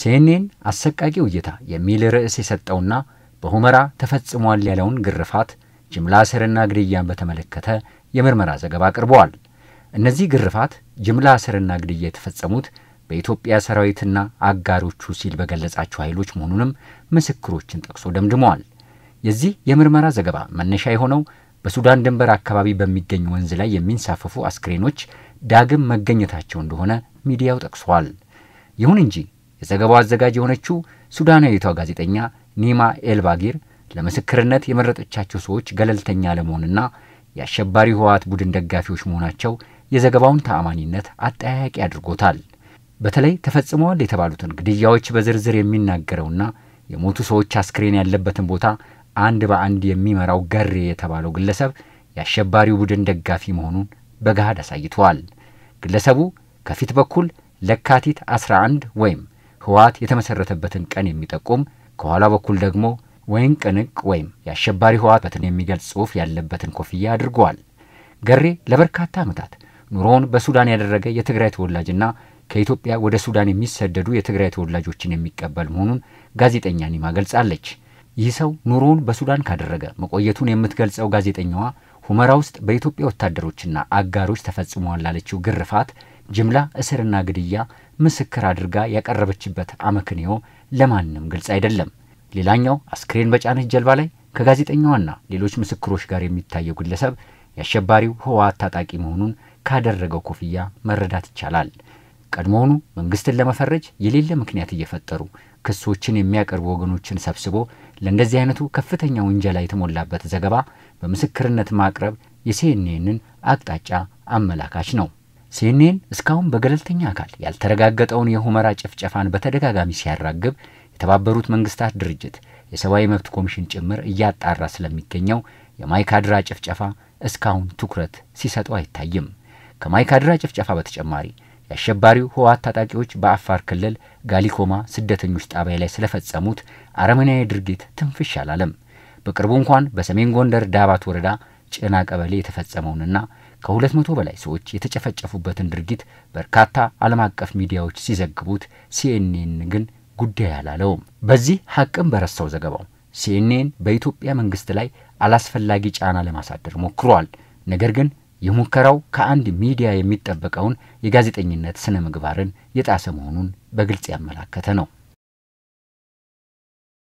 ሲኤንኤን አሰቃቂው እይታ የሚል ርዕስ የሰጠውና በሁመራ ተፈጽሟል ያለውን ግርፋት፣ ጅምላ እስርና ግድያን በተመለከተ የምርመራ ዘገባ አቅርበዋል። እነዚህ ግርፋት፣ ጅምላ እስርና ግድያ የተፈጸሙት በኢትዮጵያ ሰራዊትና አጋሮቹ ሲል በገለጻቸው ኃይሎች መሆኑንም ምስክሮችን ጠቅሶ ደምድመዋል። የዚህ የምርመራ ዘገባ መነሻ የሆነው በሱዳን ድንበር አካባቢ በሚገኝ ወንዝ ላይ የሚንሳፈፉ አስክሬኖች ዳግም መገኘታቸው እንደሆነ ሚዲያው ጠቅሷል። ይሁን እንጂ የዘገባው አዘጋጅ የሆነችው ሱዳናዊቷ ጋዜጠኛ ኒማ ኤልባጊር ለምስክርነት የመረጠቻቸው ሰዎች ገለልተኛ ለመሆንና የአሸባሪ ህወሓት ቡድን ደጋፊዎች መሆናቸው የዘገባውን ተአማኒነት አጠያያቂ አድርጎታል። በተለይ ተፈጽመዋል የተባሉትን ግድያዎች በዝርዝር የሚናገረውና የሞቱ ሰዎች አስክሬን ያለበትን ቦታ አንድ በአንድ የሚመራው ገሬ የተባለው ግለሰብ የአሸባሪው ቡድን ደጋፊ መሆኑን በገሃድ አሳይተዋል። ግለሰቡ ከፊት በኩል ለካቲት 11 ወይም ህወሓት የተመሰረተበትን ቀን የሚጠቁም ከኋላ በኩል ደግሞ ወይን ቅንቅ ወይም የአሸባሪ ህወሓትን የሚገልጽ ጽሑፍ ያለበትን ኮፍያ አድርገዋል። ገሬ ለበርካታ ዓመታት ኑሮውን በሱዳን ያደረገ የትግራይ ተወላጅና ከኢትዮጵያ ወደ ሱዳን የሚሰደዱ የትግራይ ተወላጆችን የሚቀበል መሆኑን ጋዜጠኛ ኒማ ገልጻለች። ይህ ሰው ኑሮውን በሱዳን ካደረገ መቆየቱን የምትገልጸው ጋዜጠኛዋ ሁመራ ውስጥ በኢትዮጵያ ወታደሮችና አጋሮች ተፈጽመዋል ላለችው ግርፋት ጅምላ እስርና ግድያ ምስክር አድርጋ ያቀረበችበት አመክንዮ ለማንም ግልጽ አይደለም። ሌላኛው አስክሬን በጫነች ጀልባ ላይ ከጋዜጠኛዋና ሌሎች ምስክሮች ጋር የሚታየው ግለሰብ የአሸባሪው ህወሓት ታጣቂ መሆኑን ካደረገው ኮፍያ መረዳት ይቻላል። ቀድሞውኑ መንግስትን ለመፈረጅ የሌለ ምክንያት እየፈጠሩ ክሶችን የሚያቀርቡ ወገኖችን ሰብስቦ ለእንደዚህ አይነቱ ከፍተኛ ውንጀላ የተሞላበት ዘገባ በምስክርነት ማቅረብ የሲኤንኤንን አቅጣጫ አመላካች ነው። ሲኤንኤን እስካሁን በገለልተኛ አካል ያልተረጋገጠውን የሁመራ ጭፍጨፋን በተደጋጋሚ ሲያራግብ የተባበሩት መንግስታት ድርጅት የሰብአዊ መብት ኮሚሽን ጭምር እያጣራ ስለሚገኘው የማይካድራ ጭፍጨፋ እስካሁን ትኩረት ሲሰጡ አይታይም። ከማይካድራ ጭፍጨፋ በተጨማሪ የአሸባሪው ህወሓት ታጣቂዎች በአፋር ክልል ጋሊኮማ ስደተኞች ጣቢያ ላይ ስለፈጸሙት አረመኔያዊ ድርጊት ትንፍሽ አላለም። በቅርቡ እንኳን በሰሜን ጎንደር ዳባት ወረዳ ጭና ቀበሌ የተፈጸመውንና ከሁለት መቶ በላይ ሰዎች የተጨፈጨፉበትን ድርጊት በርካታ ዓለም አቀፍ ሚዲያዎች ሲዘግቡት ሲኤንኤን ግን ጉዳይ አላለውም። በዚህ ሀቅም በረሳው ዘገባው ሲኤንኤን በኢትዮጵያ መንግስት ላይ አላስፈላጊ ጫና ለማሳደር ሞክሯል። ነገር ግን የሙከራው ከአንድ ሚዲያ የሚጠበቀውን የጋዜጠኝነት ስነ ምግባርን የጣሰ መሆኑን በግልጽ ያመላከተ ነው።